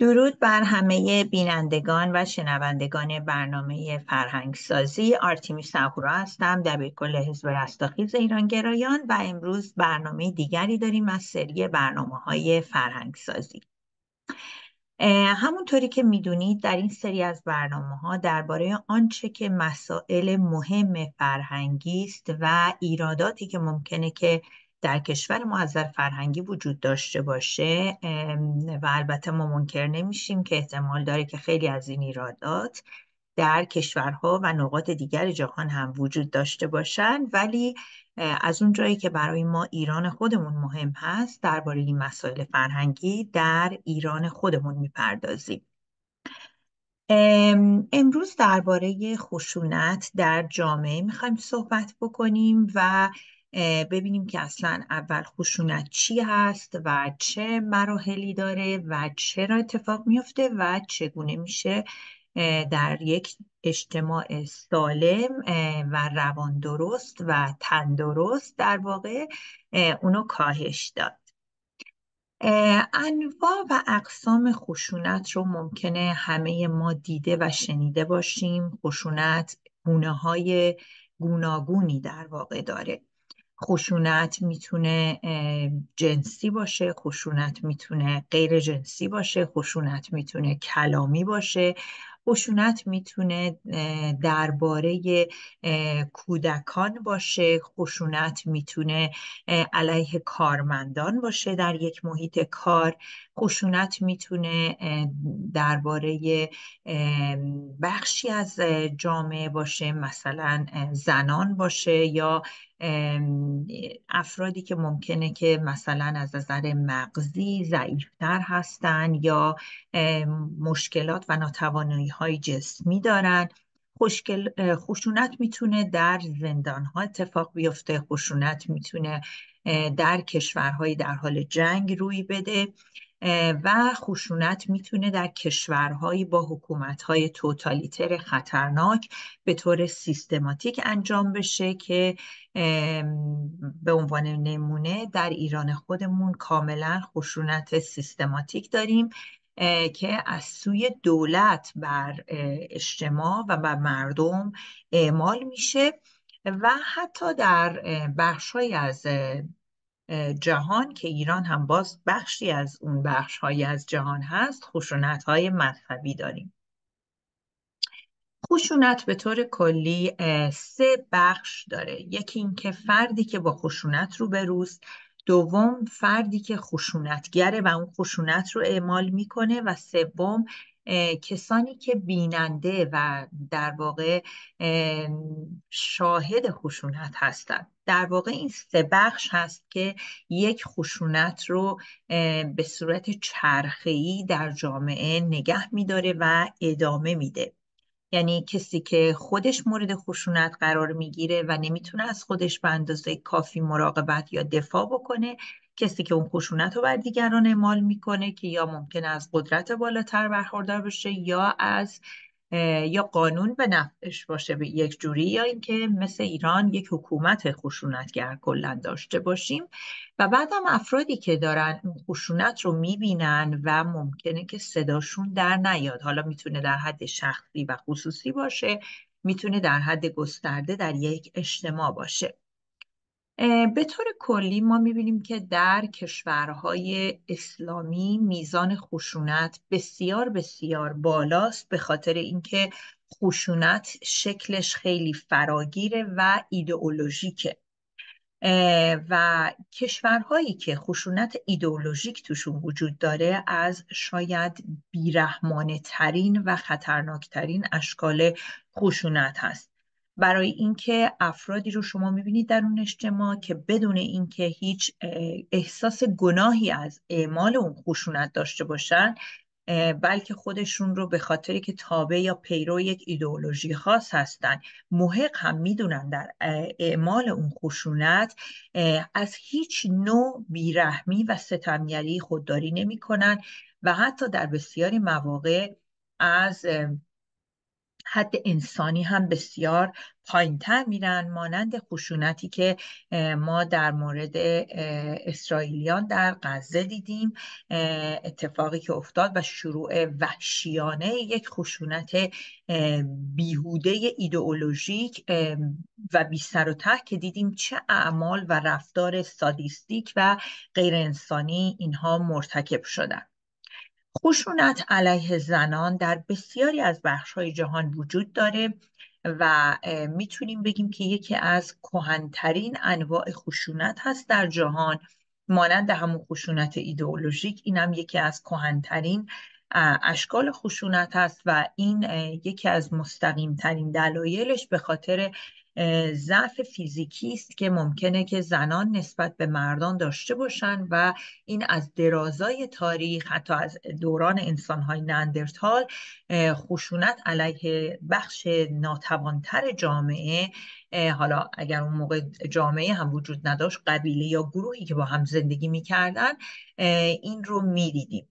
درود بر همه بینندگان و شنوندگان برنامه فرهنگسازی آرتیمی سهورا هستم کل حزب رستاخیز گرایان و امروز برنامه دیگری داریم از سری برنامه های فرهنگسازی همونطوری که میدونید در این سری از برنامه ها درباره آنچه که مسائل مهم فرهنگی است و ایراداتی که ممکنه که در کشور ما از فرهنگی وجود داشته باشه و البته ما منکر نمیشیم که احتمال داره که خیلی از این ایرادات در کشورها و نقاط دیگر جهان هم وجود داشته باشند ولی از اون جایی که برای ما ایران خودمون مهم هست درباره این مسائل فرهنگی در ایران خودمون میپردازیم امروز درباره خشونت در جامعه میخوایم صحبت بکنیم و ببینیم که اصلا اول خشونت چی هست و چه مراحلی داره و چرا اتفاق میفته و چگونه میشه در یک اجتماع سالم و روان درست و تندرست در واقع اونو کاهش داد انواع و اقسام خشونت رو ممکنه همه ما دیده و شنیده باشیم خشونت گونه های گوناگونی در واقع داره خشونت میتونه جنسی باشه خشونت میتونه غیر جنسی باشه خشونت میتونه کلامی باشه خشونت میتونه درباره کودکان باشه خشونت میتونه علیه کارمندان باشه در یک محیط کار خشونت میتونه درباره بخشی از جامعه باشه مثلا زنان باشه یا افرادی که ممکنه که مثلا از نظر مغزی ضعیفتر هستن یا مشکلات و ناتوانایی های جسمی دارن خشونت میتونه در زندان ها اتفاق بیفته خشونت میتونه در کشورهای در حال جنگ روی بده و خشونت میتونه در کشورهایی با حکومتهای توتالیتر خطرناک به طور سیستماتیک انجام بشه که به عنوان نمونه در ایران خودمون کاملا خشونت سیستماتیک داریم که از سوی دولت بر اجتماع و بر مردم اعمال میشه و حتی در بخشهایی از جهان که ایران هم باز بخشی از اون بخش از جهان هست خشونت های مذهبی داریم خشونت به طور کلی سه بخش داره یکی اینکه فردی که با خشونت روبروست دوم فردی که خشونتگره و اون خشونت رو اعمال میکنه و سوم کسانی که بیننده و در واقع شاهد خشونت هستند در واقع این سه بخش هست که یک خشونت رو به صورت چرخه‌ای در جامعه نگه میداره و ادامه میده یعنی کسی که خودش مورد خشونت قرار میگیره و نمیتونه از خودش به اندازه کافی مراقبت یا دفاع بکنه کسی که اون خشونت رو بر دیگران اعمال میکنه که یا ممکن از قدرت بالاتر برخوردار بشه یا از یا قانون به نفعش باشه به یک جوری یا اینکه مثل ایران یک حکومت خشونتگر کلا داشته باشیم و هم افرادی که دارن اون خشونت رو میبینن و ممکنه که صداشون در نیاد حالا میتونه در حد شخصی و خصوصی باشه میتونه در حد گسترده در یک اجتماع باشه به طور کلی ما میبینیم که در کشورهای اسلامی میزان خشونت بسیار بسیار بالاست به خاطر اینکه خشونت شکلش خیلی فراگیره و ایدئولوژیکه و کشورهایی که خشونت ایدئولوژیک توشون وجود داره از شاید بیرحمانه ترین و خطرناکترین اشکال خشونت هست برای اینکه افرادی رو شما میبینید در اون اجتماع که بدون اینکه هیچ احساس گناهی از اعمال اون خشونت داشته باشن بلکه خودشون رو به خاطری که تابع یا پیرو یک ایدئولوژی خاص هستن محق هم میدونن در اعمال اون خشونت از هیچ نوع بیرحمی و ستمگری خودداری نمیکنن و حتی در بسیاری مواقع از حد انسانی هم بسیار پایینتر میرن مانند خشونتی که ما در مورد اسرائیلیان در غزه دیدیم اتفاقی که افتاد و شروع وحشیانه یک خشونت بیهوده ایدئولوژیک و بی و ته که دیدیم چه اعمال و رفتار سادیستیک و انسانی اینها مرتکب شدن خشونت علیه زنان در بسیاری از های جهان وجود داره و میتونیم بگیم که یکی از کهنترین انواع خشونت هست در جهان مانند همون خشونت ایدئولوژیک این هم یکی از کهنترین اشکال خشونت هست و این یکی از مستقیم دلایلش به خاطر ضعف فیزیکی است که ممکنه که زنان نسبت به مردان داشته باشند و این از درازای تاریخ حتی از دوران انسانهای نندرتال خشونت علیه بخش ناتوانتر جامعه حالا اگر اون موقع جامعه هم وجود نداشت قبیله یا گروهی که با هم زندگی میکردن این رو میدیدیم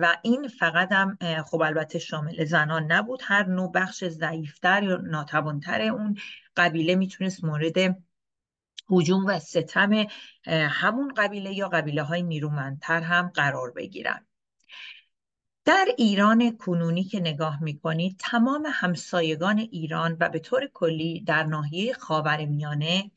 و این فقط هم خب البته شامل زنان نبود هر نوع بخش ضعیفتر یا ناتوانتر اون قبیله میتونست مورد حجوم و ستم همون قبیله یا قبیله های نیرومندتر هم قرار بگیرن در ایران کنونی که نگاه میکنید تمام همسایگان ایران و به طور کلی در ناحیه خاورمیانه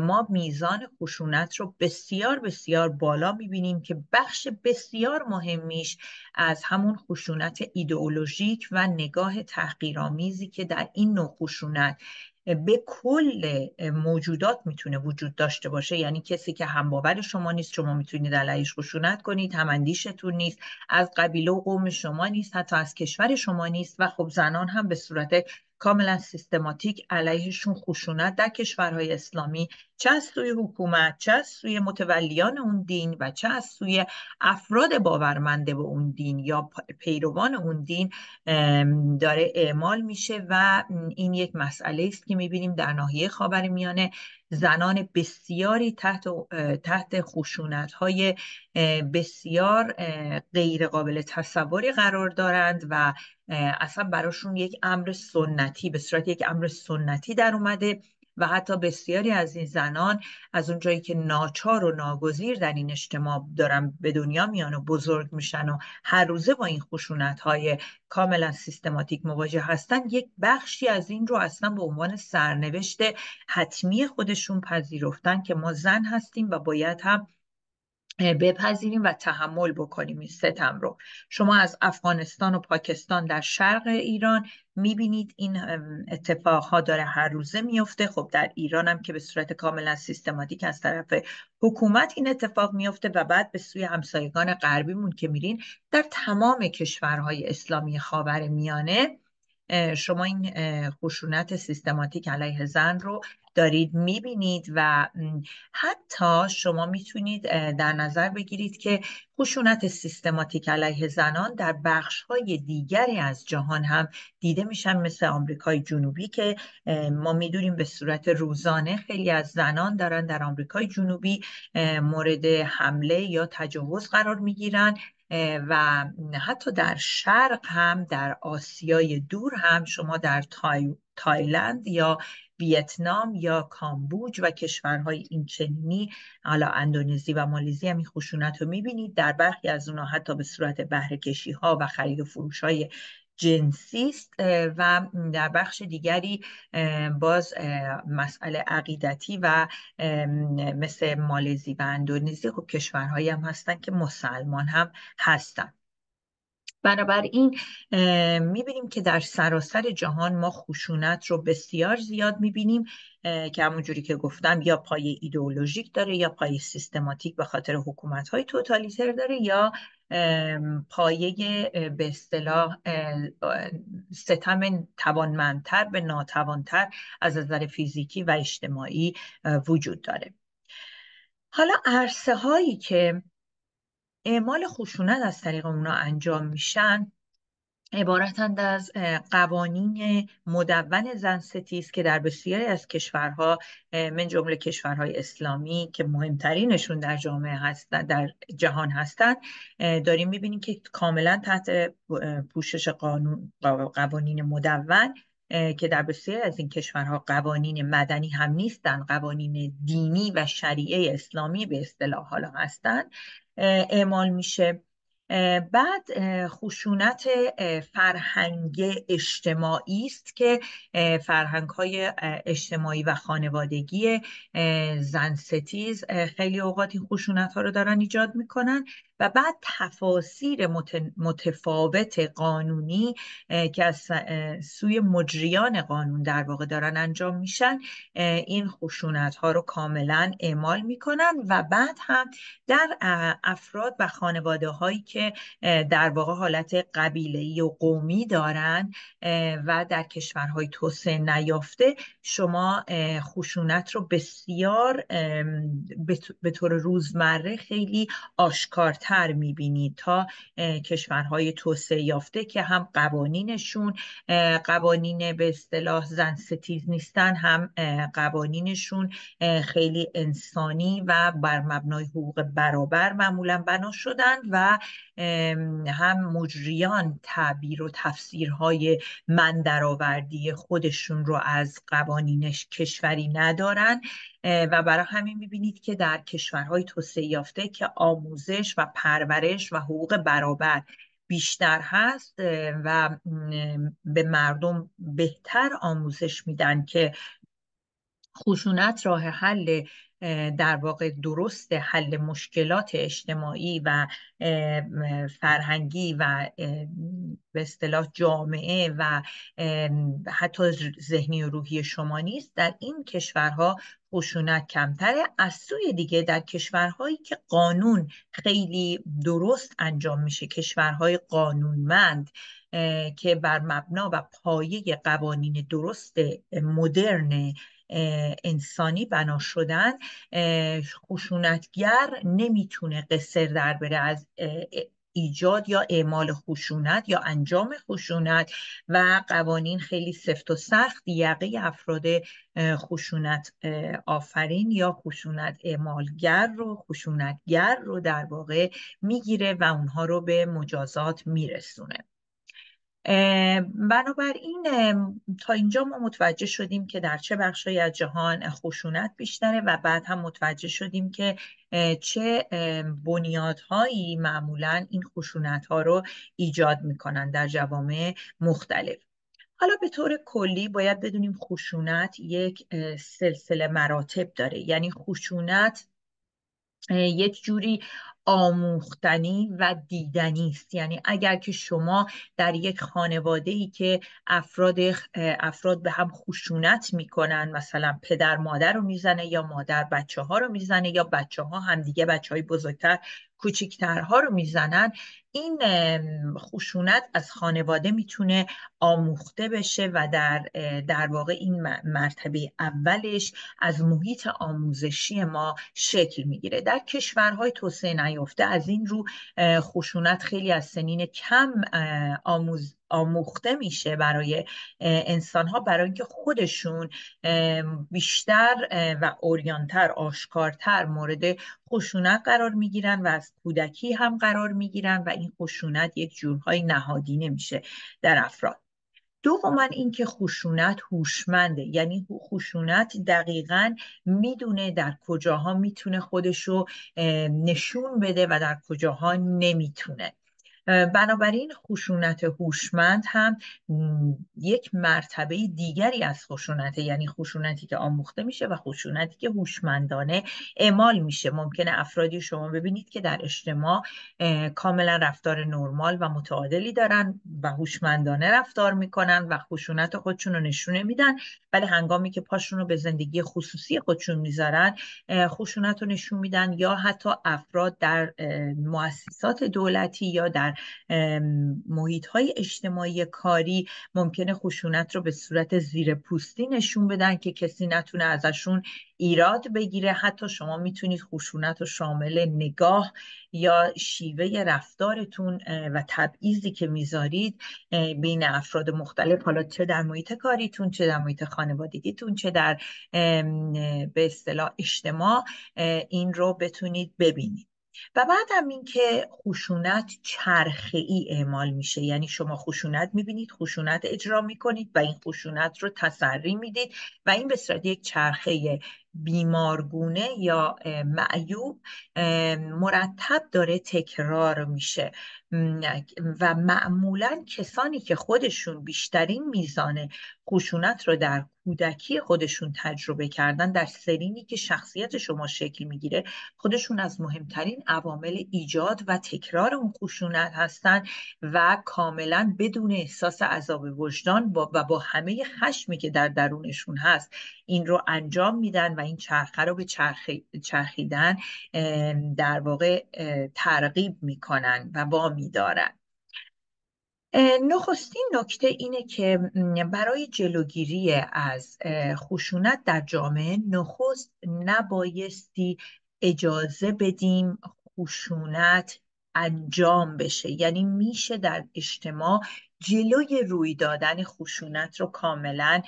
ما میزان خشونت رو بسیار بسیار بالا میبینیم که بخش بسیار مهمیش از همون خشونت ایدئولوژیک و نگاه تحقیرآمیزی که در این نوع خشونت به کل موجودات میتونه وجود داشته باشه یعنی کسی که هم باور شما نیست شما میتونید علیش خشونت کنید هم اندیشتون نیست از قبیله و قوم شما نیست حتی از کشور شما نیست و خب زنان هم به صورت کاملا سیستماتیک علیهشون خشونت در کشورهای اسلامی چه از سوی حکومت چه از سوی متولیان اون دین و چه از سوی افراد باورمنده به اون دین یا پیروان اون دین داره اعمال میشه و این یک مسئله است که میبینیم در ناحیه خاورمیانه زنان بسیاری تحت, تحت خشونت های بسیار غیر قابل تصوری قرار دارند و اصلا براشون یک امر سنتی به صورت یک امر سنتی در اومده و حتی بسیاری از این زنان از اونجایی که ناچار و ناگزیر در این اجتماع دارن به دنیا میان و بزرگ میشن و هر روزه با این خشونت های کاملا سیستماتیک مواجه هستن یک بخشی از این رو اصلا به عنوان سرنوشت حتمی خودشون پذیرفتن که ما زن هستیم و باید هم بپذیریم و تحمل بکنیم این ستم رو شما از افغانستان و پاکستان در شرق ایران میبینید این اتفاقها داره هر روزه میفته خب در ایران هم که به صورت کاملا سیستماتیک از طرف حکومت این اتفاق میفته و بعد به سوی همسایگان غربیمون که میرین در تمام کشورهای اسلامی خاور میانه شما این خشونت سیستماتیک علیه زن رو دارید میبینید و حتی شما میتونید در نظر بگیرید که خشونت سیستماتیک علیه زنان در بخش های دیگری از جهان هم دیده میشن مثل آمریکای جنوبی که ما میدونیم به صورت روزانه خیلی از زنان دارن در آمریکای جنوبی مورد حمله یا تجاوز قرار میگیرن و حتی در شرق هم در آسیای دور هم شما در تایلند یا ویتنام یا کامبوج و کشورهای اینچنینی حالا اندونزی و مالزی هم این خشونت رو میبینید در برخی از اونها حتی به صورت بهره ها و خرید و فروش های جنسی است و در بخش دیگری باز مسئله عقیدتی و مثل مالزی و اندونزی خب کشورهایی هم هستن که مسلمان هم هستند. بنابراین میبینیم که در سراسر جهان ما خشونت رو بسیار زیاد میبینیم که همونجوری که گفتم یا پای ایدئولوژیک داره یا پای سیستماتیک به خاطر حکومت های توتالیتر داره یا پایه به اصطلاح ستم توانمندتر به ناتوانتر از نظر فیزیکی و اجتماعی وجود داره حالا عرصه هایی که اعمال خشونت از طریق اونا انجام میشن عبارتند از قوانین مدون زن ستیز که در بسیاری از کشورها من جمله کشورهای اسلامی که مهمترینشون در جامعه در جهان هستند داریم میبینیم که کاملا تحت پوشش قانون قوانین مدون که در بسیاری از این کشورها قوانین مدنی هم نیستن قوانین دینی و شریعه اسلامی به اصطلاح حالا هستند اعمال میشه بعد خشونت فرهنگ اجتماعی است که فرهنگ های اجتماعی و خانوادگی زن ستیز خیلی اوقات این خشونت ها رو دارن ایجاد میکنن و بعد تفاسیر متفاوت قانونی که از سوی مجریان قانون در واقع دارن انجام میشن این خشونت ها رو کاملا اعمال میکنن و بعد هم در افراد و خانواده هایی که در واقع حالت قبیله و قومی دارن و در کشورهای توسعه نیافته شما خشونت رو بسیار به طور روزمره خیلی آشکار تر میبینید تا کشورهای توسعه یافته که هم قوانینشون قوانین به اصطلاح زن ستیز نیستن هم قوانینشون خیلی انسانی و بر مبنای حقوق برابر معمولا بنا شدند و هم مجریان تعبیر و تفسیرهای من درآوردی خودشون رو از قوانینش کشوری ندارن و برای همین میبینید که در کشورهای توسعه یافته که آموزش و پرورش و حقوق برابر بیشتر هست و به مردم بهتر آموزش میدن که خشونت راه حل در واقع درست حل مشکلات اجتماعی و فرهنگی و به اصطلاح جامعه و حتی ذهنی و روحی شما نیست در این کشورها خشونت کمتره از سوی دیگه در کشورهایی که قانون خیلی درست انجام میشه کشورهای قانونمند که بر مبنا و پایه قوانین درست مدرن انسانی بنا شدن خشونتگر نمیتونه قصر در بره از ایجاد یا اعمال خشونت یا انجام خشونت و قوانین خیلی سفت و سخت یقه افراد خشونت آفرین یا خشونت اعمالگر رو خشونتگر رو در واقع میگیره و اونها رو به مجازات میرسونه بنابراین تا اینجا ما متوجه شدیم که در چه بخشی از جهان خشونت بیشتره و بعد هم متوجه شدیم که چه بنیادهایی معمولا این خشونت ها رو ایجاد میکنن در جوامع مختلف حالا به طور کلی باید بدونیم خشونت یک سلسله مراتب داره یعنی خشونت یک جوری آموختنی و دیدنی است یعنی اگر که شما در یک خانواده ای که افراد افراد به هم خشونت میکنن مثلا پدر مادر رو میزنه یا مادر بچه ها رو میزنه یا بچه ها هم دیگه بچه های بزرگتر کوچیکترها رو میزنن این خشونت از خانواده میتونه آموخته بشه و در, در واقع این مرتبه اولش از محیط آموزشی ما شکل میگیره در کشورهای توسعه نیافته از این رو خشونت خیلی از سنین کم آموز آموخته میشه برای انسان ها برای اینکه خودشون بیشتر و اوریانتر آشکارتر مورد خشونت قرار میگیرن و از کودکی هم قرار میگیرن و این خشونت یک جورهای نهادی نمیشه در افراد دوما اینکه خشونت هوشمنده یعنی خشونت دقیقا میدونه در کجاها میتونه خودشو نشون بده و در کجاها نمیتونه بنابراین خشونت هوشمند هم یک مرتبه دیگری از خشونت یعنی خشونتی که آموخته میشه و خشونتی که هوشمندانه اعمال میشه ممکنه افرادی شما ببینید که در اجتماع کاملا رفتار نرمال و متعادلی دارن و هوشمندانه رفتار میکنن و خشونت خودشون رو نشونه میدن ولی هنگامی که پاشون رو به زندگی خصوصی خودشون میذارن خشونت رو نشون میدن یا حتی افراد در مؤسسات دولتی یا در محیط های اجتماعی کاری ممکنه خشونت رو به صورت زیر پوستی نشون بدن که کسی نتونه ازشون ایراد بگیره حتی شما میتونید خشونت رو شامل نگاه یا شیوه رفتارتون و تبعیضی که میذارید بین افراد مختلف حالا چه در محیط کاریتون چه در محیط خانوادگیتون چه در به اصطلاح اجتماع این رو بتونید ببینید و بعد بعدم اینکه خشونت چرخه ای اعمال میشه یعنی شما خشونت میبینید خشونت اجرا میکنید و این خشونت رو تسری میدید و این به صورت یک چرخه بیمارگونه یا معیوب مرتب داره تکرار میشه و معمولا کسانی که خودشون بیشترین میزان خشونت رو در کودکی خودشون تجربه کردن در سرینی که شخصیت شما شکل میگیره خودشون از مهمترین عوامل ایجاد و تکرار اون خشونت هستن و کاملا بدون احساس عذاب وجدان با و با همه خشمی که در درونشون هست این رو انجام میدن و این چرخه رو به چرخی چرخیدن در واقع ترغیب میکنن و وامی دارن نخستین نکته اینه که برای جلوگیری از خشونت در جامعه نخست نبایستی اجازه بدیم خشونت انجام بشه یعنی میشه در اجتماع جلوی روی دادن خشونت رو کاملا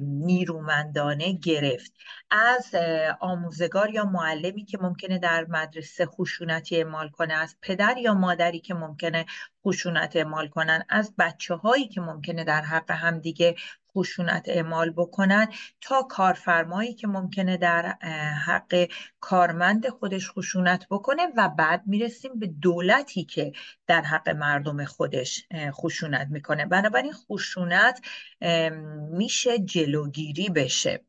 نیرومندانه گرفت از آموزگار یا معلمی که ممکنه در مدرسه خشونتی اعمال کنه از پدر یا مادری که ممکنه خشونت اعمال کنن از بچه هایی که ممکنه در حق دیگه خشونت اعمال بکنن تا کارفرمایی که ممکنه در حق کارمند خودش خشونت بکنه و بعد میرسیم به دولتی که در حق مردم خودش خشونت میکنه بنابراین خشونت میشه جلوگیری بشه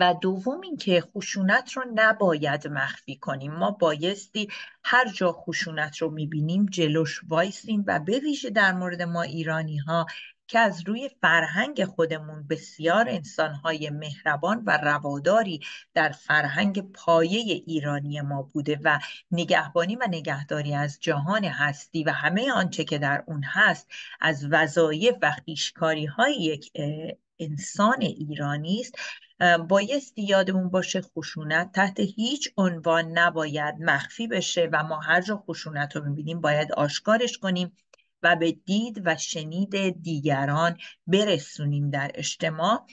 و دوم اینکه خشونت رو نباید مخفی کنیم ما بایستی هر جا خشونت رو میبینیم جلوش وایسیم و به ویژه در مورد ما ایرانی ها که از روی فرهنگ خودمون بسیار انسانهای مهربان و رواداری در فرهنگ پایه ایرانی ما بوده و نگهبانی و نگهداری از جهان هستی و همه آنچه که در اون هست از وظایف و خیشکاری های یک انسان ایرانی است بایستی یادمون باشه خشونت تحت هیچ عنوان نباید مخفی بشه و ما هر جا خشونت رو میبینیم باید آشکارش کنیم و به دید و شنید دیگران برسونیم در اجتماع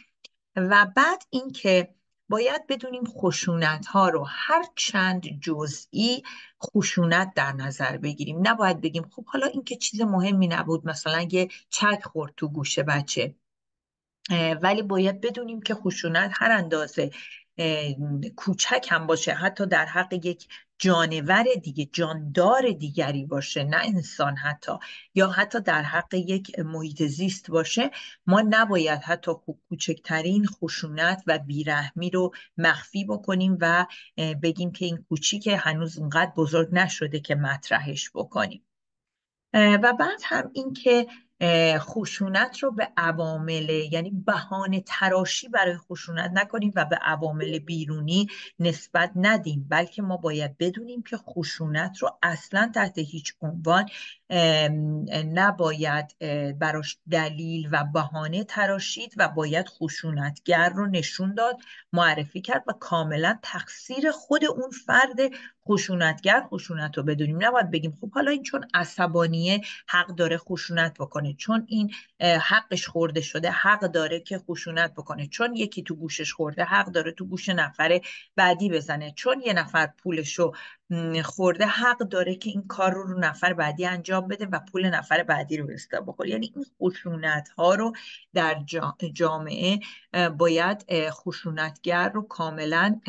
و بعد اینکه باید بدونیم خشونت ها رو هر چند جزئی خشونت در نظر بگیریم نباید بگیم خب حالا این که چیز مهمی نبود مثلا یه چک خورد تو گوش بچه ولی باید بدونیم که خشونت هر اندازه کوچک هم باشه حتی در حق یک جانور دیگه جاندار دیگری باشه نه انسان حتی یا حتی در حق یک محیط زیست باشه ما نباید حتی کوچکترین خشونت و بیرحمی رو مخفی بکنیم و بگیم که این کوچیکه هنوز اونقدر بزرگ نشده که مطرحش بکنیم و بعد هم اینکه خشونت رو به عوامل یعنی بهانه تراشی برای خشونت نکنیم و به عوامل بیرونی نسبت ندیم بلکه ما باید بدونیم که خشونت رو اصلا تحت هیچ عنوان نباید براش دلیل و بهانه تراشید و باید خشونتگر رو نشون داد معرفی کرد و کاملا تقصیر خود اون فرد خشونتگر خشونت رو بدونیم نباید بگیم خب حالا این چون عصبانیه حق داره خشونت بکنه چون این حقش خورده شده حق داره که خشونت بکنه چون یکی تو گوشش خورده حق داره تو گوش نفر بعدی بزنه چون یه نفر پولش رو خورده حق داره که این کار رو رو نفر بعدی انجام بده و پول نفر بعدی رو حساب بکنه یعنی این خشونت ها رو در جامعه باید خشونتگر رو کاملا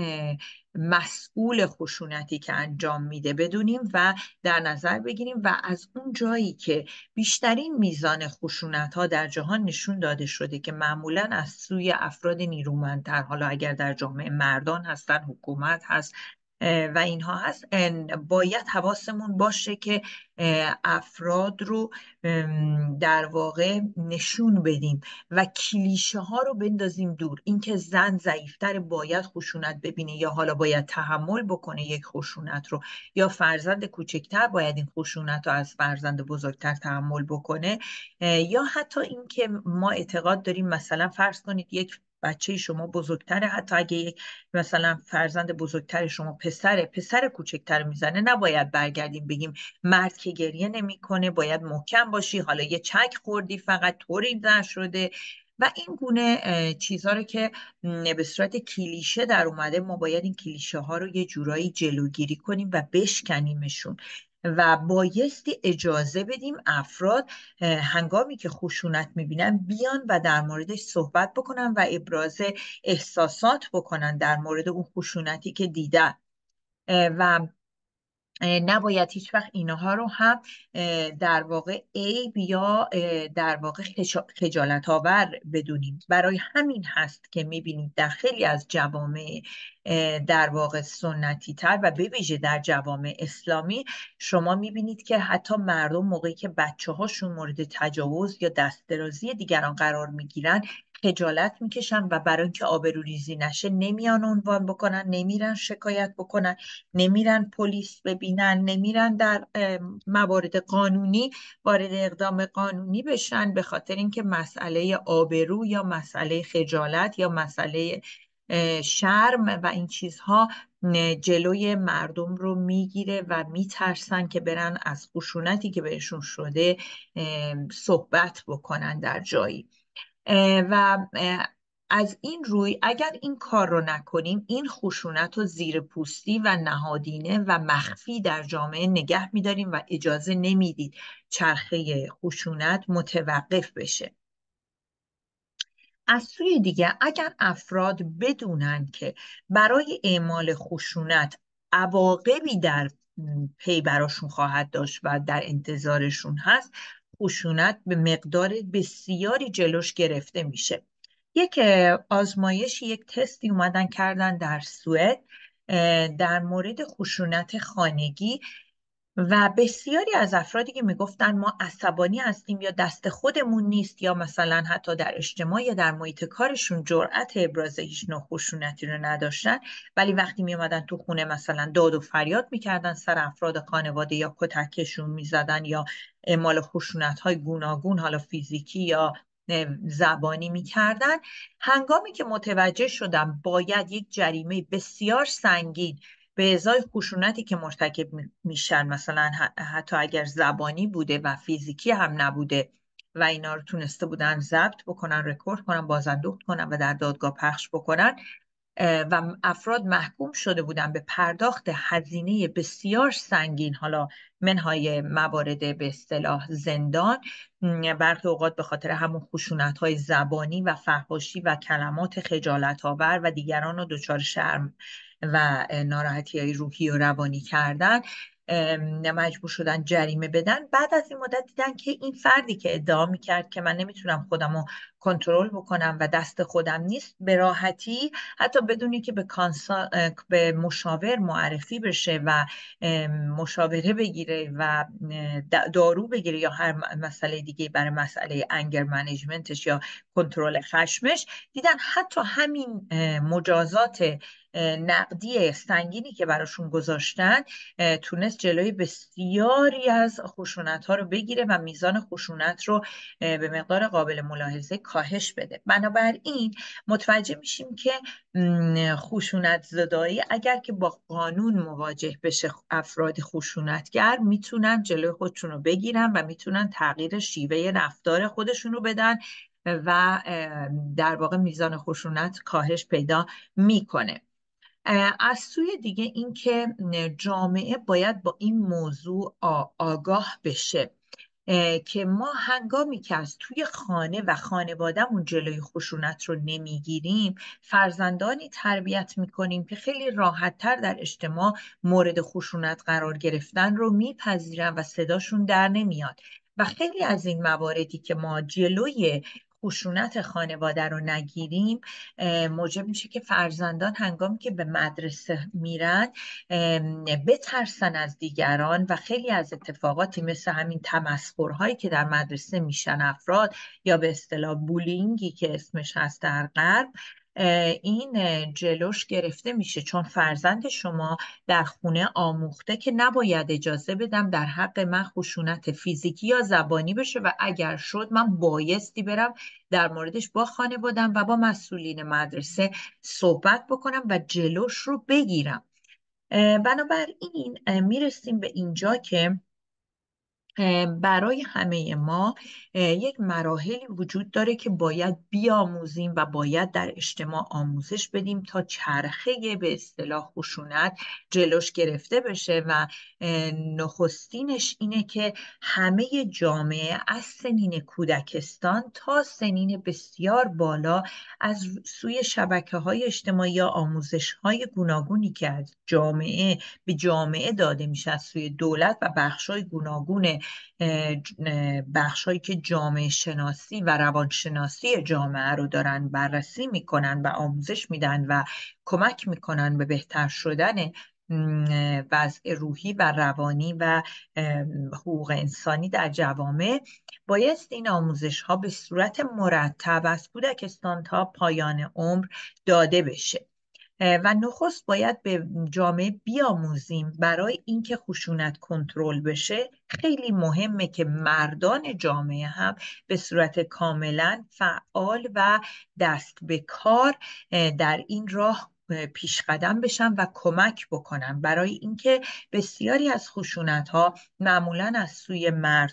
مسئول خشونتی که انجام میده بدونیم و در نظر بگیریم و از اون جایی که بیشترین میزان خشونت ها در جهان نشون داده شده که معمولا از سوی افراد نیرومندتر حالا اگر در جامعه مردان هستن حکومت هست و اینها هست باید حواسمون باشه که افراد رو در واقع نشون بدیم و کلیشه ها رو بندازیم دور اینکه زن ضعیفتر باید خشونت ببینه یا حالا باید تحمل بکنه یک خشونت رو یا فرزند کوچکتر باید این خشونت رو از فرزند بزرگتر تحمل بکنه یا حتی اینکه ما اعتقاد داریم مثلا فرض کنید یک بچه شما بزرگتره حتی اگه یک مثلا فرزند بزرگتر شما پسره پسر کوچکتر میزنه نباید برگردیم بگیم مرد که گریه نمیکنه باید محکم باشی حالا یه چک خوردی فقط طوری شده و این گونه چیزها رو که به صورت کلیشه در اومده ما باید این کلیشه ها رو یه جورایی جلوگیری کنیم و بشکنیمشون و بایستی اجازه بدیم افراد هنگامی که خشونت میبینن بیان و در موردش صحبت بکنن و ابراز احساسات بکنن در مورد اون خشونتی که دیدن و نباید هیچ وقت اینها رو هم در واقع عیب یا در واقع خجالت آور بدونیم برای همین هست که میبینید در خیلی از جوامع در واقع سنتی تر و به در جوامع اسلامی شما میبینید که حتی مردم موقعی که بچه هاشون مورد تجاوز یا درازی دیگران قرار میگیرن خجالت میکشن و برای اینکه ریزی نشه نمیان عنوان بکنن نمیرن شکایت بکنن نمیرن پلیس ببینن نمیرن در موارد قانونی وارد اقدام قانونی بشن به خاطر اینکه مسئله آبرو یا مسئله خجالت یا مسئله شرم و این چیزها جلوی مردم رو میگیره و میترسن که برن از خشونتی که بهشون شده صحبت بکنن در جایی و از این روی اگر این کار رو نکنیم این خشونت رو زیر پوستی و نهادینه و مخفی در جامعه نگه میداریم و اجازه نمیدید چرخه خشونت متوقف بشه از سوی دیگه اگر افراد بدونن که برای اعمال خشونت عواقبی در پی براشون خواهد داشت و در انتظارشون هست خشونت به مقدار بسیاری جلوش گرفته میشه یک آزمایش یک تستی اومدن کردن در سوئد در مورد خشونت خانگی و بسیاری از افرادی که میگفتن ما عصبانی هستیم یا دست خودمون نیست یا مثلا حتی در اجتماع یا در محیط کارشون جرأت ابراز هیچ نوع خشونتی رو نداشتن ولی وقتی میومدن تو خونه مثلا داد و فریاد میکردن سر افراد خانواده یا کتکشون میزدن یا اعمال خشونت های گوناگون حالا فیزیکی یا زبانی میکردن هنگامی که متوجه شدم باید یک جریمه بسیار سنگین به ازای خشونتی که مرتکب میشن مثلا حتی اگر زبانی بوده و فیزیکی هم نبوده و اینا رو تونسته بودن ضبط بکنن رکورد کنن بازندخت کنن و در دادگاه پخش بکنن و افراد محکوم شده بودن به پرداخت هزینه بسیار سنگین حالا منهای موارد به اصطلاح زندان برخی اوقات به خاطر همون خشونت های زبانی و فحاشی و کلمات خجالت آور و دیگران رو دچار شرم و ناراحتی های یعنی روحی و روانی کردن مجبور شدن جریمه بدن بعد از این مدت دیدن که این فردی که ادعا کرد که من نمیتونم خودم رو کنترل بکنم و دست خودم نیست به راحتی حتی بدونی که به, به مشاور معرفی بشه و مشاوره بگیره و دارو بگیره یا هر مسئله دیگه برای مسئله انگر منیجمنتش یا کنترل خشمش دیدن حتی همین مجازات نقدی سنگینی که براشون گذاشتن تونست جلوی بسیاری از خشونت ها رو بگیره و میزان خشونت رو به مقدار قابل ملاحظه کاهش بده بنابراین متوجه میشیم که خشونت زدایی اگر که با قانون مواجه بشه افراد خشونتگر میتونن جلوی خودشون رو بگیرن و میتونن تغییر شیوه رفتار خودشون رو بدن و در واقع میزان خشونت کاهش پیدا میکنه از سوی دیگه اینکه جامعه باید با این موضوع آگاه بشه که ما هنگامی که از توی خانه و خانوادهمون جلوی خشونت رو نمیگیریم فرزندانی تربیت میکنیم که خیلی راحتتر در اجتماع مورد خشونت قرار گرفتن رو میپذیرن و صداشون در نمیاد و خیلی از این مواردی که ما جلوی خشونت خانواده رو نگیریم موجب میشه که فرزندان هنگامی که به مدرسه میرن بترسن از دیگران و خیلی از اتفاقاتی مثل همین تمسخرهایی که در مدرسه میشن افراد یا به اصطلاح بولینگی که اسمش هست در غرب این جلوش گرفته میشه چون فرزند شما در خونه آموخته که نباید اجازه بدم در حق من خشونت فیزیکی یا زبانی بشه و اگر شد من بایستی برم در موردش با خانوادم و با مسئولین مدرسه صحبت بکنم و جلوش رو بگیرم بنابراین میرسیم به اینجا که برای همه ما یک مراحلی وجود داره که باید بیاموزیم و باید در اجتماع آموزش بدیم تا چرخه به اصطلاح خشونت جلوش گرفته بشه و نخستینش اینه که همه جامعه از سنین کودکستان تا سنین بسیار بالا از سوی شبکه های اجتماعی یا آموزش های گوناگونی که از جامعه به جامعه داده میشه از سوی دولت و بخش های گوناگون بخشهایی که جامعه شناسی و روانشناسی جامعه رو دارن بررسی میکنن و آموزش میدن و کمک میکنن به بهتر شدن وضع روحی و روانی و حقوق انسانی در جوامع بایست این آموزش ها به صورت مرتب از کودکستان تا پایان عمر داده بشه و نخست باید به جامعه بیاموزیم برای اینکه خشونت کنترل بشه خیلی مهمه که مردان جامعه هم به صورت کاملا فعال و دست به کار در این راه پیشقدم بشم و کمک بکنم برای اینکه بسیاری از خشونت ها معمولا از سوی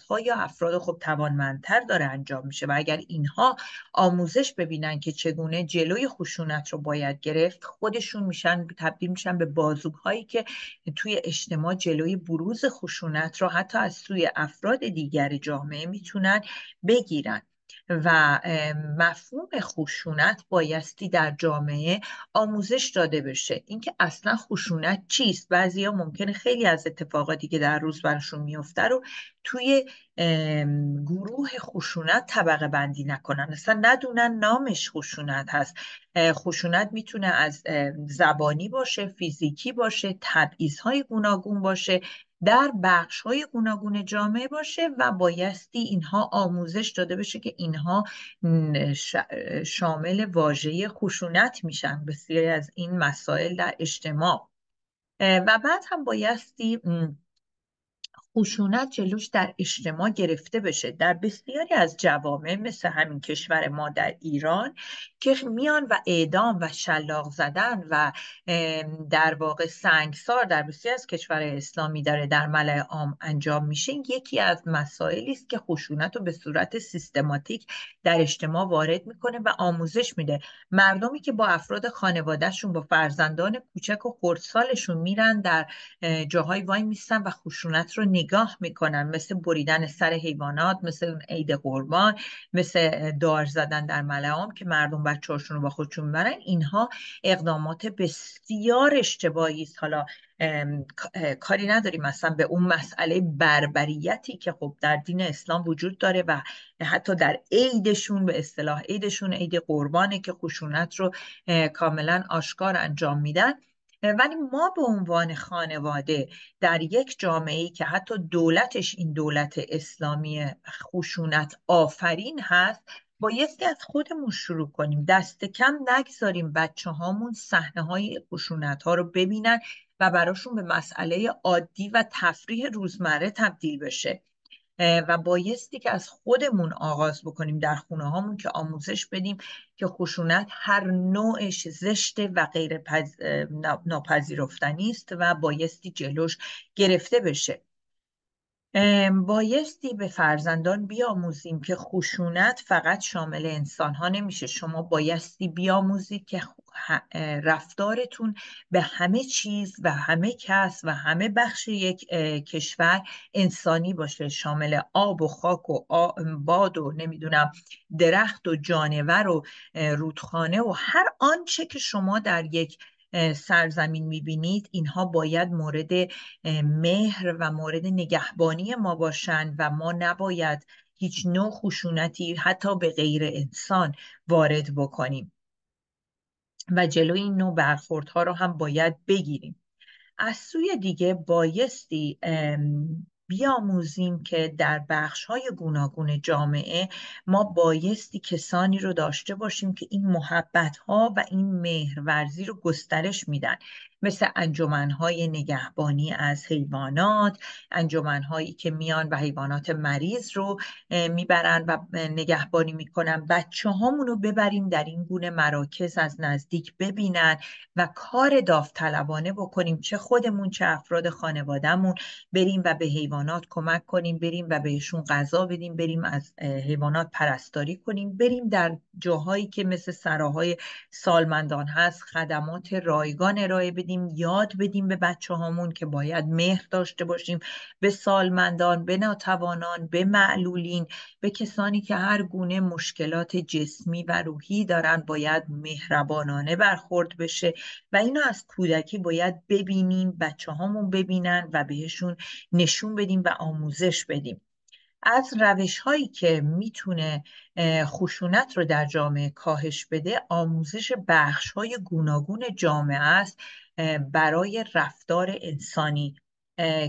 ها یا افراد خوب توانمندتر داره انجام میشه و اگر اینها آموزش ببینن که چگونه جلوی خشونت رو باید گرفت خودشون میشن تبدیل میشن به بازوهایی که توی اجتماع جلوی بروز خشونت رو حتی از سوی افراد دیگر جامعه میتونن بگیرن و مفهوم خشونت بایستی در جامعه آموزش داده بشه اینکه اصلا خشونت چیست بعضیا ممکنه خیلی از اتفاقاتی که در روز براشون میفته رو توی گروه خشونت طبقه بندی نکنن اصلا ندونن نامش خشونت هست خشونت میتونه از زبانی باشه فیزیکی باشه تبعیض های گوناگون باشه در بخش های گوناگون جامعه باشه و بایستی اینها آموزش داده بشه که اینها شامل واژه خشونت میشن بسیاری از این مسائل در اجتماع و بعد هم بایستی خشونت جلوش در اجتماع گرفته بشه در بسیاری از جوامع مثل همین کشور ما در ایران که میان و اعدام و شلاق زدن و در واقع سنگسار در بسیاری از کشور اسلامی داره در ملع عام انجام میشه یکی از مسائلی است که خشونت رو به صورت سیستماتیک در اجتماع وارد میکنه و آموزش میده مردمی که با افراد خانوادهشون با فرزندان کوچک و خردسالشون میرن در جاهای وای میستن و خشونت رو نگ نگاه میکنن مثل بریدن سر حیوانات مثل عید قربان مثل دار زدن در ملعام که مردم بچه‌هاشون رو با خودشون میبرن اینها اقدامات بسیار اشتباهی است حالا کاری نداریم مثلا به اون مسئله بربریتی که خب در دین اسلام وجود داره و حتی در عیدشون به اصطلاح عیدشون عید قربانه که خشونت رو کاملا آشکار انجام میدن ولی ما به عنوان خانواده در یک جامعه که حتی دولتش این دولت اسلامی خشونت آفرین هست بایستی از خودمون شروع کنیم دست کم نگذاریم بچه هامون صحنه های خشونت ها رو ببینن و براشون به مسئله عادی و تفریح روزمره تبدیل بشه و بایستی که از خودمون آغاز بکنیم در خونه هامون که آموزش بدیم که خشونت هر نوعش زشته و غیر پز... ناپذیرفتنی است و بایستی جلوش گرفته بشه بایستی به فرزندان بیاموزیم که خشونت فقط شامل انسان ها نمیشه شما بایستی بیاموزید که رفتارتون به همه چیز و همه کس و همه بخش یک کشور انسانی باشه شامل آب و خاک و باد و نمیدونم درخت و جانور و رودخانه و هر آنچه که شما در یک سرزمین میبینید اینها باید مورد مهر و مورد نگهبانی ما باشند و ما نباید هیچ نوع خشونتی حتی به غیر انسان وارد بکنیم و جلوی این نوع برخوردها رو هم باید بگیریم از سوی دیگه بایستی بیاموزیم که در بخش های گوناگون جامعه ما بایستی کسانی رو داشته باشیم که این محبت ها و این مهرورزی رو گسترش میدن مثل انجمنهای نگهبانی از حیوانات انجمنهایی که میان و حیوانات مریض رو میبرن و نگهبانی میکنن بچه هامون رو ببریم در این گونه مراکز از نزدیک ببینن و کار داوطلبانه بکنیم چه خودمون چه افراد خانوادهمون بریم و به حیوانات کمک کنیم بریم و بهشون غذا بدیم بریم از حیوانات پرستاری کنیم بریم در جاهایی که مثل سراهای سالمندان هست خدمات رایگان ارائه بدیم یاد بدیم به بچه هامون که باید مهر داشته باشیم به سالمندان به ناتوانان به معلولین به کسانی که هر گونه مشکلات جسمی و روحی دارن باید مهربانانه برخورد بشه و اینو از کودکی باید ببینیم بچه هامون ببینن و بهشون نشون بدیم و آموزش بدیم از روش هایی که میتونه خشونت رو در جامعه کاهش بده آموزش بخش های گوناگون جامعه است برای رفتار انسانی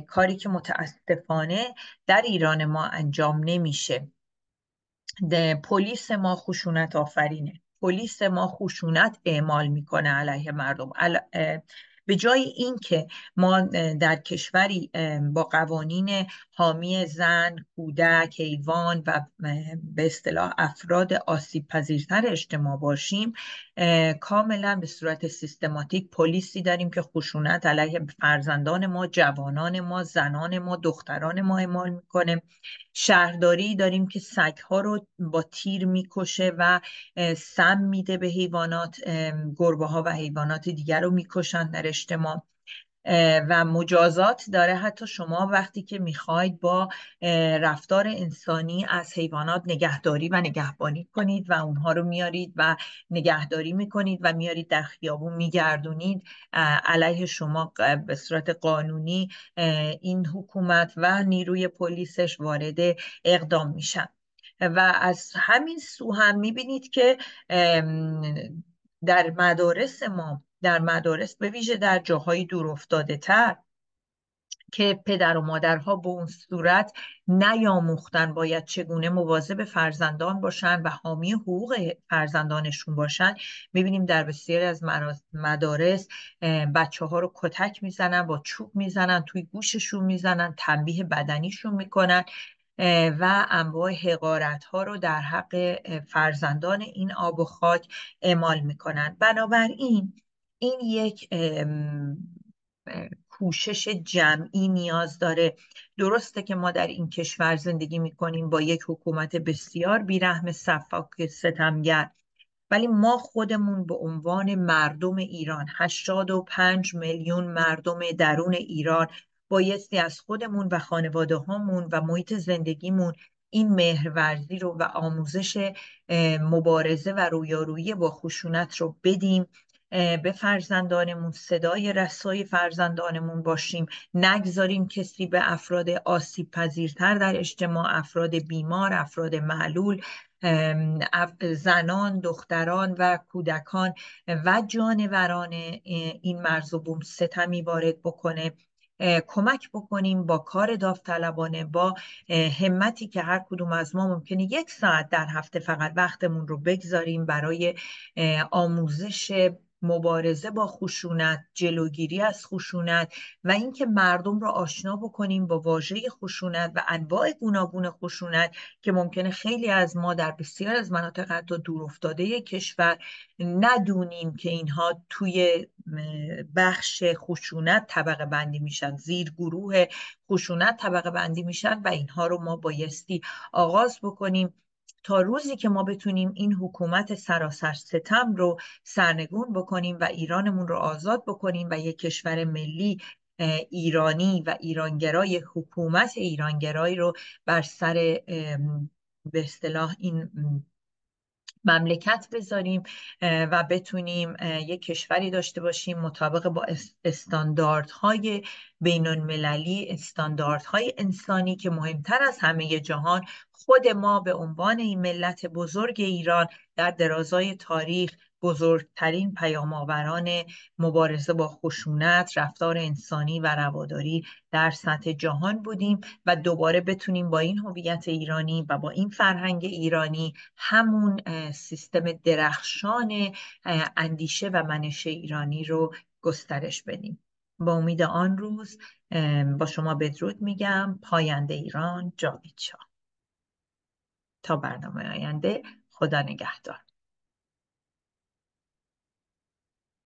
کاری که متاسفانه در ایران ما انجام نمیشه پلیس ما خشونت آفرینه پلیس ما خشونت اعمال میکنه علیه مردم به جای اینکه ما در کشوری با قوانین حامی زن، کودک، حیوان و به اصطلاح افراد آسیب پذیرتر اجتماع باشیم کاملا به صورت سیستماتیک پلیسی داریم که خشونت علیه فرزندان ما، جوانان ما، زنان ما، دختران ما اعمال میکنه شهرداری داریم که سگها رو با تیر میکشه و سم میده به حیوانات گربه ها و حیوانات دیگر رو میکشن در اجتماع و مجازات داره حتی شما وقتی که میخواید با رفتار انسانی از حیوانات نگهداری و نگهبانی کنید و اونها رو میارید و نگهداری میکنید و میارید در خیابون میگردونید علیه شما به صورت قانونی این حکومت و نیروی پلیسش وارد اقدام میشن و از همین سو هم میبینید که در مدارس ما در مدارس به ویژه در جاهای دور افتاده تر که پدر و مادرها به اون صورت نیاموختن باید چگونه مواظب فرزندان باشن و حامی حقوق فرزندانشون باشن میبینیم در بسیاری از مدارس بچه ها رو کتک میزنن با چوب میزنن توی گوششون میزنن تنبیه بدنیشون میکنن و انواع حقارت ها رو در حق فرزندان این آب و خاک اعمال میکنن بنابراین این یک کوشش جمعی نیاز داره درسته که ما در این کشور زندگی میکنیم با یک حکومت بسیار بیرحم صفاک ستمگر ولی ما خودمون به عنوان مردم ایران 85 میلیون مردم درون ایران بایستی از خودمون و خانواده هامون و محیط زندگیمون این مهرورزی رو و آموزش مبارزه و رویارویی با خشونت رو بدیم به فرزندانمون صدای رسای فرزندانمون باشیم نگذاریم کسی به افراد آسیب پذیرتر در اجتماع افراد بیمار افراد معلول زنان، دختران و کودکان و جانوران این مرز و بوم ستمی وارد بکنه کمک بکنیم با کار داوطلبانه با همتی که هر کدوم از ما ممکنه یک ساعت در هفته فقط وقتمون رو بگذاریم برای آموزش مبارزه با خشونت جلوگیری از خشونت و اینکه مردم را آشنا بکنیم با واژه خشونت و انواع گوناگون خشونت که ممکنه خیلی از ما در بسیار از مناطق حتی افتاده کشور ندونیم که اینها توی بخش خشونت طبقه بندی میشن زیر گروه خشونت طبقه بندی میشن و اینها رو ما بایستی آغاز بکنیم تا روزی که ما بتونیم این حکومت سراسر ستم رو سرنگون بکنیم و ایرانمون رو آزاد بکنیم و یک کشور ملی ایرانی و ایرانگرای حکومت ایرانگرایی رو بر سر به اصطلاح این مملکت بذاریم و بتونیم یک کشوری داشته باشیم مطابق با استانداردهای بین المللی استانداردهای انسانی که مهمتر از همه جهان خود ما به عنوان این ملت بزرگ ایران در درازای تاریخ بزرگترین پیامآوران مبارزه با خشونت رفتار انسانی و رواداری در سطح جهان بودیم و دوباره بتونیم با این هویت ایرانی و با این فرهنگ ایرانی همون سیستم درخشان اندیشه و منش ایرانی رو گسترش بدیم با امید آن روز با شما بدرود میگم پاینده ایران جاوید شاه تا برنامه آینده خدا نگهدار